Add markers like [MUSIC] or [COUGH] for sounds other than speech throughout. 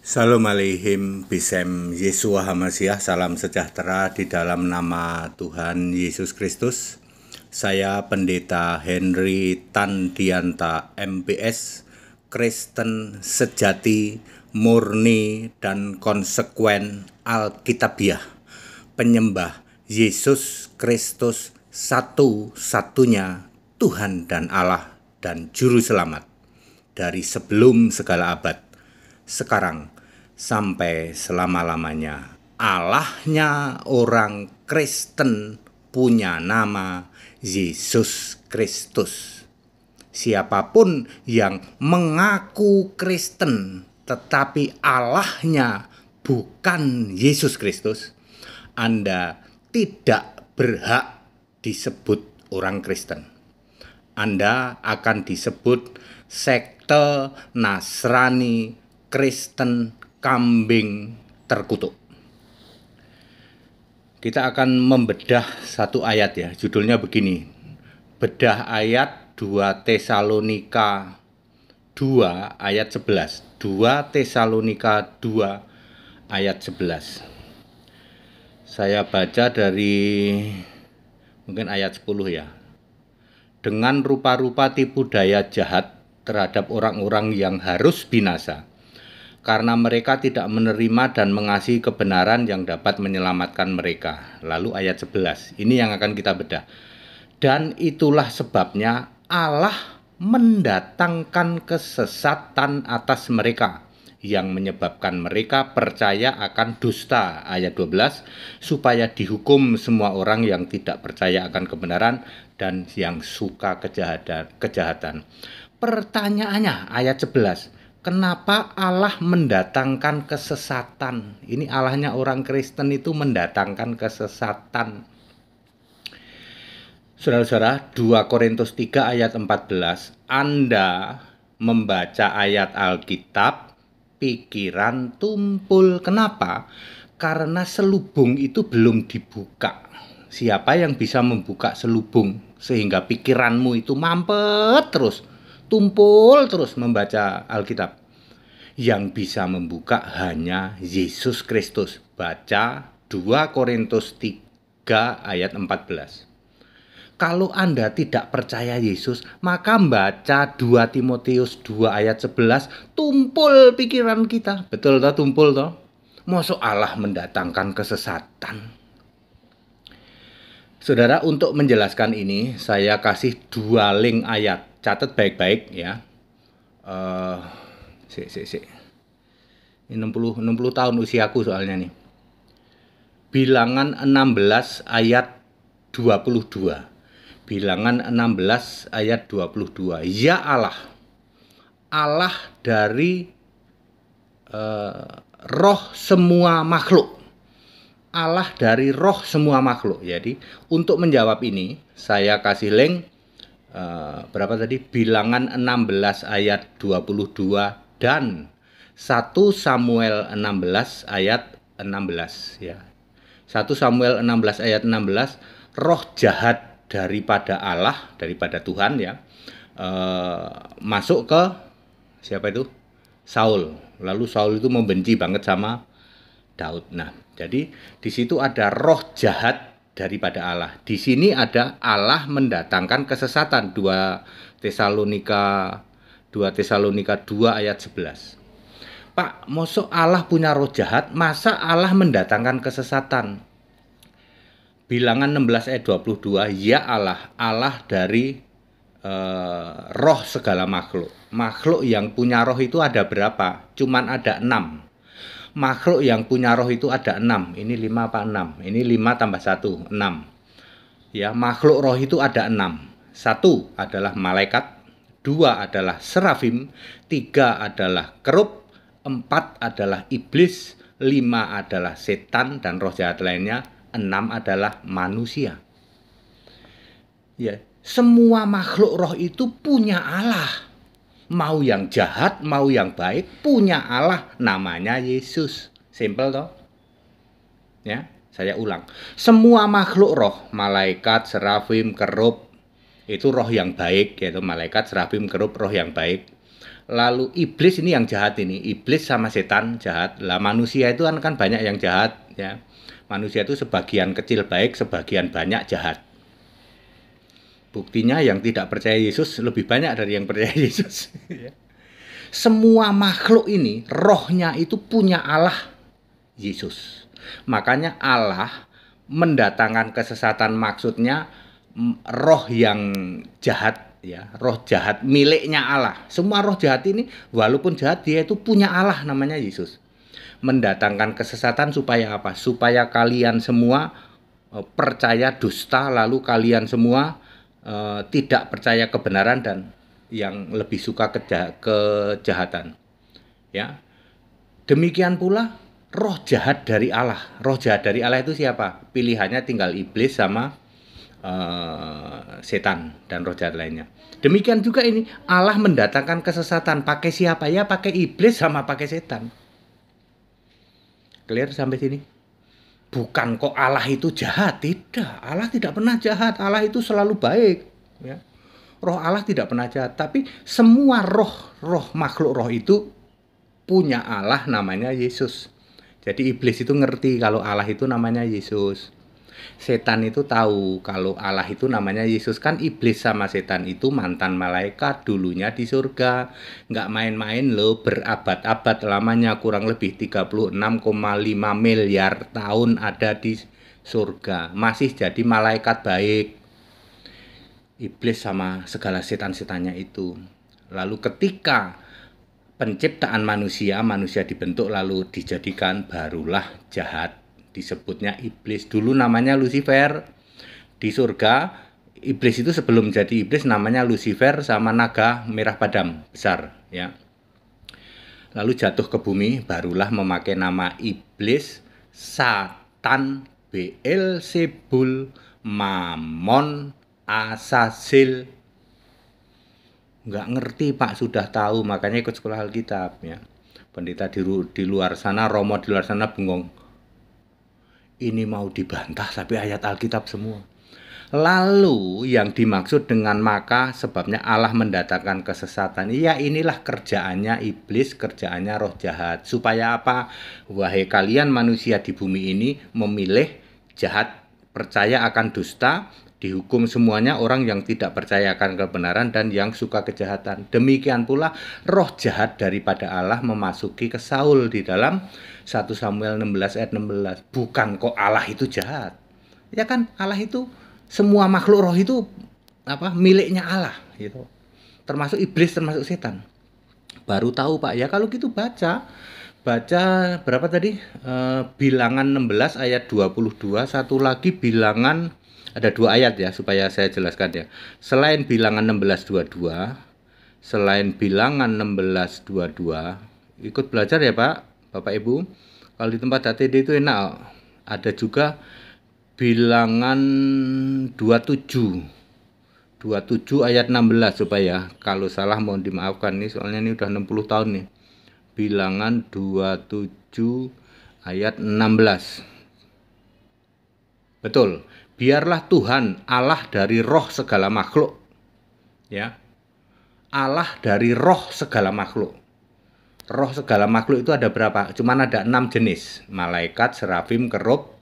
Salam aleihim bisem Yesua Hamasyah salam sejahtera di dalam nama Tuhan Yesus Kristus. Saya Pendeta Henry Tandianta MPS, Kristen sejati, murni, dan konsekuen Alkitabiah, penyembah Yesus Kristus satu-satunya Tuhan dan Allah dan Juru Selamat dari sebelum segala abad sekarang sampai selama-lamanya. Allahnya orang Kristen punya nama Yesus Kristus. Siapapun yang mengaku Kristen tetapi Allahnya bukan Yesus Kristus, Anda tidak berhak disebut orang Kristen. Anda akan disebut sekte Nasrani Kristen kambing terkutuk. Kita akan membedah satu ayat ya. Judulnya begini. Bedah ayat 2 Tesalonika 2 ayat 11. 2 Tesalonika 2 ayat 11. Saya baca dari mungkin ayat 10 ya dengan rupa-rupa tipu daya jahat terhadap orang-orang yang harus binasa, karena mereka tidak menerima dan mengasihi kebenaran yang dapat menyelamatkan mereka. Lalu ayat 11, ini yang akan kita bedah. Dan itulah sebabnya Allah mendatangkan kesesatan atas mereka yang menyebabkan mereka percaya akan dusta ayat 12 supaya dihukum semua orang yang tidak percaya akan kebenaran dan yang suka kejahatan Pertanyaannya ayat 11 kenapa Allah mendatangkan kesesatan? Ini Allahnya orang Kristen itu mendatangkan kesesatan. Saudara-saudara, 2 Korintus 3 ayat 14, Anda membaca ayat Alkitab, pikiran tumpul. Kenapa? Karena selubung itu belum dibuka. Siapa yang bisa membuka selubung sehingga pikiranmu itu mampet terus? tumpul terus membaca Alkitab. Yang bisa membuka hanya Yesus Kristus. Baca 2 Korintus 3 ayat 14. Kalau Anda tidak percaya Yesus, maka baca 2 Timotius 2 ayat 11, tumpul pikiran kita. Betul toh tumpul toh? Masa Allah mendatangkan kesesatan? Saudara, untuk menjelaskan ini, saya kasih dua link ayat catat baik-baik ya. Uh, si, si, si. Ini 60, 60 tahun usiaku soalnya nih. Bilangan 16 ayat 22. Bilangan 16 ayat 22. Ya Allah. Allah dari uh, roh semua makhluk. Allah dari roh semua makhluk. Jadi untuk menjawab ini saya kasih link uh, berapa tadi bilangan 16 ayat 22 dan 1 Samuel 16 ayat 16 ya. 1 Samuel 16 ayat 16 roh jahat daripada Allah daripada Tuhan ya uh, masuk ke siapa itu Saul lalu Saul itu membenci banget sama Daud nah jadi di situ ada roh jahat daripada Allah. Di sini ada Allah mendatangkan kesesatan 2 Tesalonika 2 Tesalonika 2 ayat 11. Pak, mosok Allah punya roh jahat, masa Allah mendatangkan kesesatan? Bilangan 16 ayat 22, ya Allah, Allah dari eh, roh segala makhluk. Makhluk yang punya roh itu ada berapa? Cuman ada enam makhluk yang punya roh itu ada enam ini lima apa enam ini lima tambah satu enam ya makhluk roh itu ada enam satu adalah malaikat dua adalah serafim tiga adalah kerub empat adalah iblis lima adalah setan dan roh jahat lainnya enam adalah manusia ya semua makhluk roh itu punya Allah mau yang jahat, mau yang baik, punya Allah namanya Yesus. Simple toh? Ya, saya ulang. Semua makhluk roh, malaikat, serafim, kerub, itu roh yang baik, yaitu malaikat, serafim, kerub, roh yang baik. Lalu iblis ini yang jahat ini, iblis sama setan jahat. Lah manusia itu kan, kan banyak yang jahat, ya. Manusia itu sebagian kecil baik, sebagian banyak jahat Buktinya yang tidak percaya Yesus lebih banyak dari yang percaya [LAUGHS] Yesus. Iya. Semua makhluk ini rohnya itu punya Allah Yesus. Makanya Allah mendatangkan kesesatan maksudnya roh yang jahat ya, roh jahat miliknya Allah. Semua roh jahat ini walaupun jahat dia itu punya Allah namanya Yesus. Mendatangkan kesesatan supaya apa? Supaya kalian semua e, percaya dusta lalu kalian semua Eh, tidak percaya kebenaran dan yang lebih suka keja kejahatan. Ya. Demikian pula roh jahat dari Allah. Roh jahat dari Allah itu siapa? Pilihannya tinggal iblis sama uh, setan dan roh jahat lainnya. Demikian juga ini Allah mendatangkan kesesatan pakai siapa ya? Pakai iblis sama pakai setan. Clear sampai sini? bukan kok Allah itu jahat, tidak. Allah tidak pernah jahat, Allah itu selalu baik, ya. Roh Allah tidak pernah jahat, tapi semua roh-roh makhluk roh itu punya Allah namanya Yesus. Jadi iblis itu ngerti kalau Allah itu namanya Yesus. Setan itu tahu kalau Allah itu namanya Yesus kan iblis sama setan itu mantan malaikat dulunya di surga. Nggak main-main loh berabad-abad lamanya kurang lebih 36,5 miliar tahun ada di surga. Masih jadi malaikat baik. Iblis sama segala setan-setannya itu. Lalu ketika penciptaan manusia, manusia dibentuk lalu dijadikan barulah jahat disebutnya iblis. Dulu namanya Lucifer. Di surga iblis itu sebelum jadi iblis namanya Lucifer sama naga merah padam besar ya. Lalu jatuh ke bumi barulah memakai nama iblis Satan Beelzebul Mamon Asasil nggak ngerti pak sudah tahu makanya ikut sekolah Alkitab ya pendeta di, di luar sana Romo di luar sana bengong ini mau dibantah tapi ayat Alkitab semua. Lalu yang dimaksud dengan maka sebabnya Allah mendatangkan kesesatan. iya inilah kerjaannya iblis, kerjaannya roh jahat. Supaya apa? Wahai kalian manusia di bumi ini memilih jahat, percaya akan dusta, dihukum semuanya orang yang tidak percaya akan kebenaran dan yang suka kejahatan. Demikian pula roh jahat daripada Allah memasuki ke di dalam 1 Samuel 16 ayat 16. Bukan kok Allah itu jahat. Ya kan Allah itu semua makhluk roh itu apa miliknya Allah gitu. Termasuk iblis, termasuk setan. Baru tahu Pak. Ya kalau gitu baca baca berapa tadi? E, bilangan 16 ayat 22, satu lagi bilangan ada dua ayat ya supaya saya jelaskan ya. Selain bilangan 1622, selain bilangan 1622, ikut belajar ya Pak Bapak Ibu. Kalau di tempat HTD itu enak. Ada juga bilangan 27. 27 ayat 16 supaya kalau salah mohon dimaafkan nih soalnya ini udah 60 tahun nih. Bilangan 27 ayat 16. Betul. Biarlah Tuhan Allah dari roh segala makhluk. Ya. Allah dari roh segala makhluk roh segala makhluk itu ada berapa? Cuman ada enam jenis, malaikat, serafim, kerub,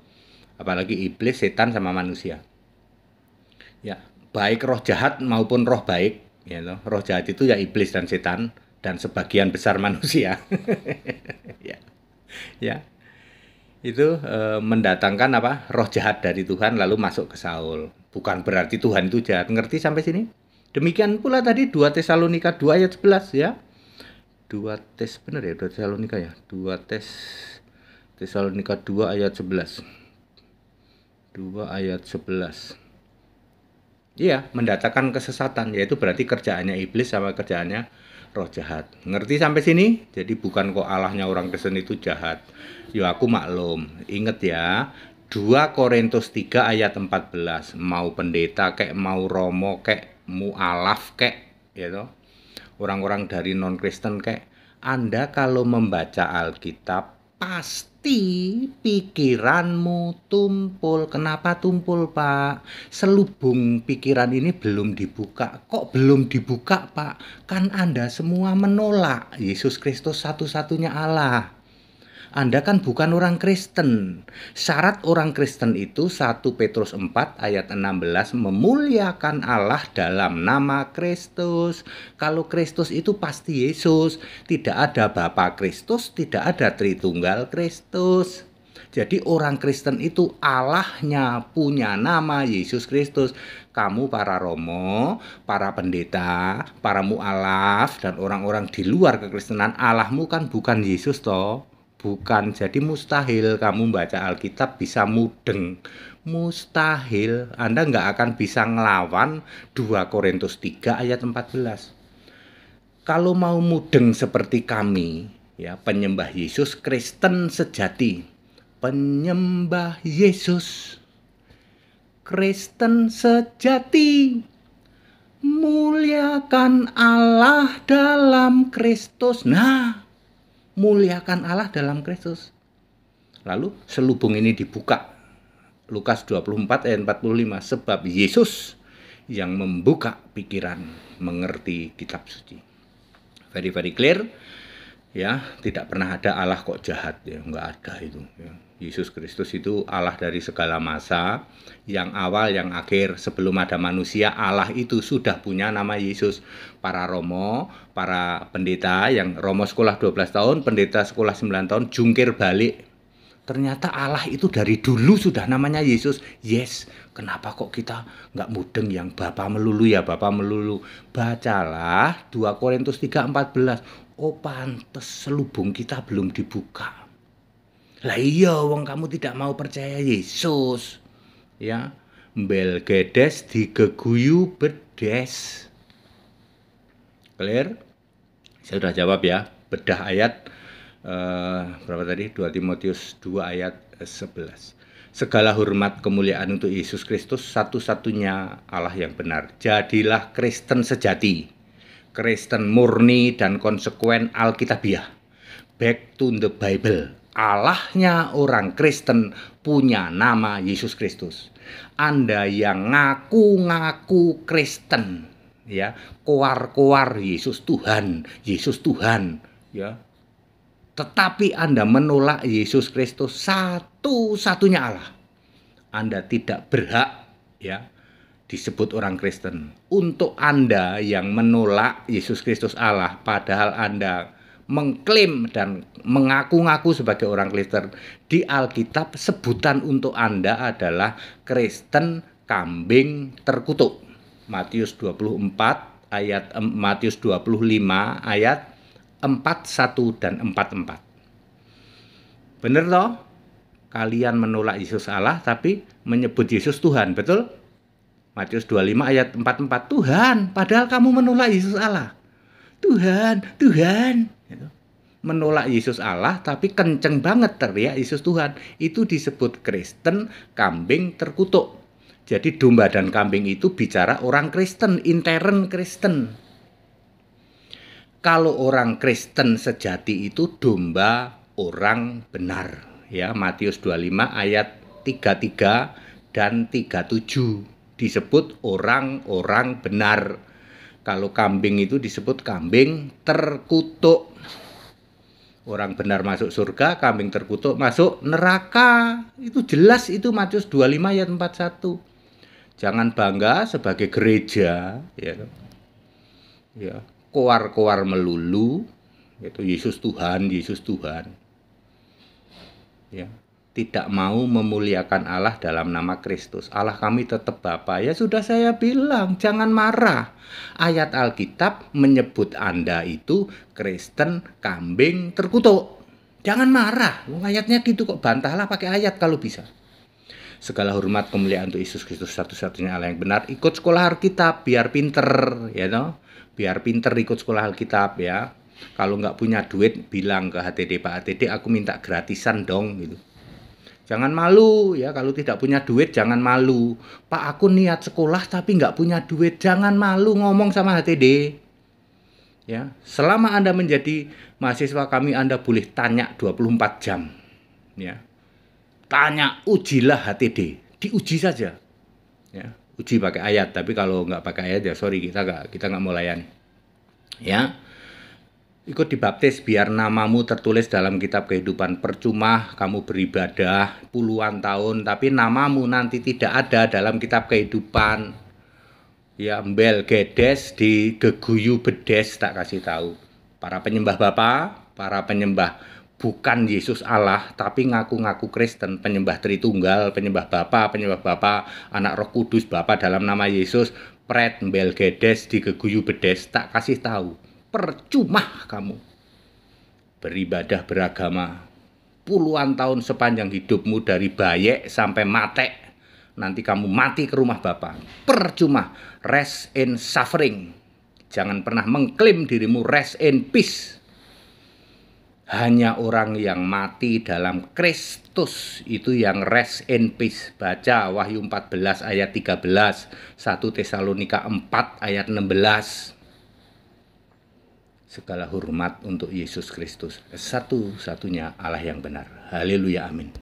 apalagi iblis, setan sama manusia. Ya, baik roh jahat maupun roh baik, ya you know. roh jahat itu ya iblis dan setan dan sebagian besar [LAUGHS] manusia. ya. Ya. Itu e, mendatangkan apa? roh jahat dari Tuhan lalu masuk ke Saul. Bukan berarti Tuhan itu jahat. Ngerti sampai sini? Demikian pula tadi 2 Tesalonika 2 ayat 11 ya dua tes benar ya dua Tesalonika ya dua tes Tesalonika dua ayat sebelas dua ayat sebelas Iya, mendatangkan kesesatan yaitu berarti kerjaannya iblis sama kerjaannya roh jahat. Ngerti sampai sini? Jadi bukan kok Allahnya orang Kristen itu jahat. Yo ya, aku maklum. inget ya, 2 Korintus 3 ayat 14. Mau pendeta kek, mau romo kek, mualaf kek, ya you know? orang-orang dari non-Kristen kayak Anda kalau membaca Alkitab pasti pikiranmu tumpul. Kenapa tumpul, Pak? Selubung pikiran ini belum dibuka. Kok belum dibuka, Pak? Kan Anda semua menolak Yesus Kristus satu-satunya Allah. Anda kan bukan orang Kristen. Syarat orang Kristen itu 1 Petrus 4 ayat 16 memuliakan Allah dalam nama Kristus. Kalau Kristus itu pasti Yesus, tidak ada Bapa Kristus, tidak ada Tritunggal Kristus. Jadi orang Kristen itu Allahnya punya nama Yesus Kristus. Kamu para romo, para pendeta, para mualaf dan orang-orang di luar kekristenan Allahmu kan bukan Yesus toh bukan jadi mustahil kamu baca Alkitab bisa mudeng mustahil Anda nggak akan bisa ngelawan 2 Korintus 3 ayat 14 kalau mau mudeng seperti kami ya penyembah Yesus Kristen sejati penyembah Yesus Kristen sejati muliakan Allah dalam Kristus nah muliakan Allah dalam Kristus. Lalu selubung ini dibuka. Lukas 24 ayat 45 sebab Yesus yang membuka pikiran mengerti kitab suci. Very very clear ya, tidak pernah ada Allah kok jahat ya, enggak ada itu ya. Yesus Kristus itu Allah dari segala masa, yang awal, yang akhir, sebelum ada manusia, Allah itu sudah punya nama Yesus. Para romo, para pendeta yang romo sekolah 12 tahun, pendeta sekolah 9 tahun, jungkir balik. Ternyata Allah itu dari dulu sudah namanya Yesus. Yes, kenapa kok kita nggak mudeng yang Bapak melulu ya, Bapak melulu. Bacalah 2 Korintus 3, 14. Oh pantes selubung kita belum dibuka lah iya wong kamu tidak mau percaya Yesus. Ya, Mbel gedes digeguyu bedes. Clear? Saya sudah jawab ya. Bedah ayat eh, berapa tadi? 2 Timotius 2 ayat 11. Eh, Segala hormat kemuliaan untuk Yesus Kristus satu-satunya Allah yang benar. Jadilah Kristen sejati. Kristen murni dan konsekuen Alkitabiah. Back to the Bible Allahnya orang Kristen punya nama Yesus Kristus. Anda yang ngaku-ngaku Kristen, ya, koar-koar Yesus Tuhan, Yesus Tuhan, ya. Tetapi Anda menolak Yesus Kristus satu-satunya Allah. Anda tidak berhak, ya, disebut orang Kristen. Untuk Anda yang menolak Yesus Kristus Allah, padahal Anda mengklaim dan mengaku-ngaku sebagai orang Kristen di Alkitab sebutan untuk Anda adalah Kristen kambing terkutuk. Matius 24 ayat Matius 25 ayat 41 dan 44. Benar toh? Kalian menolak Yesus Allah tapi menyebut Yesus Tuhan, betul? Matius 25 ayat 44 Tuhan, padahal kamu menolak Yesus Allah. Tuhan, Tuhan. Gitu. Menolak Yesus Allah tapi kenceng banget teriak Yesus Tuhan. Itu disebut Kristen kambing terkutuk. Jadi domba dan kambing itu bicara orang Kristen, intern Kristen. Kalau orang Kristen sejati itu domba orang benar. Ya, Matius 25 ayat 33 dan 37 disebut orang-orang benar kalau kambing itu disebut kambing terkutuk. Orang benar masuk surga, kambing terkutuk masuk neraka. Itu jelas itu Matius 25 ayat 41. Jangan bangga sebagai gereja, ya. Kan? Ya, koar-koar melulu, itu Yesus Tuhan, Yesus Tuhan. Ya, tidak mau memuliakan Allah dalam nama Kristus. Allah kami tetap Bapa. Ya sudah saya bilang, jangan marah. Ayat Alkitab menyebut Anda itu Kristen kambing terkutuk. Jangan marah. Ayatnya gitu kok bantahlah pakai ayat kalau bisa. Segala hormat kemuliaan untuk Yesus Kristus satu-satunya Allah yang benar. Ikut sekolah Alkitab biar pinter, ya you know? Biar pinter ikut sekolah Alkitab ya. Kalau nggak punya duit bilang ke HTD Pak HTD aku minta gratisan dong gitu Jangan malu ya kalau tidak punya duit jangan malu. Pak aku niat sekolah tapi nggak punya duit jangan malu ngomong sama HTD. Ya, selama Anda menjadi mahasiswa kami Anda boleh tanya 24 jam. Ya. Tanya ujilah HTD, diuji saja. Ya, uji pakai ayat, tapi kalau nggak pakai ayat ya sorry kita nggak kita nggak mau layani. Ya. Ikut dibaptis biar namamu tertulis dalam kitab kehidupan percuma kamu beribadah puluhan tahun tapi namamu nanti tidak ada dalam kitab kehidupan. Ya mbel gedes di geguyu bedes tak kasih tahu. Para penyembah Bapa, para penyembah bukan Yesus Allah tapi ngaku-ngaku Kristen, penyembah Tritunggal, penyembah Bapa, penyembah Bapa, anak Roh Kudus, Bapa dalam nama Yesus, pret mbel gedes di geguyu bedes tak kasih tahu percuma kamu. Beribadah beragama puluhan tahun sepanjang hidupmu dari bayek sampai matek. Nanti kamu mati ke rumah Bapak. Percuma. Rest in suffering. Jangan pernah mengklaim dirimu rest in peace. Hanya orang yang mati dalam Kristus itu yang rest in peace. Baca Wahyu 14 ayat 13, 1 Tesalonika 4 ayat 16 segala hormat untuk Yesus Kristus, satu-satunya Allah yang benar. Haleluya, amin.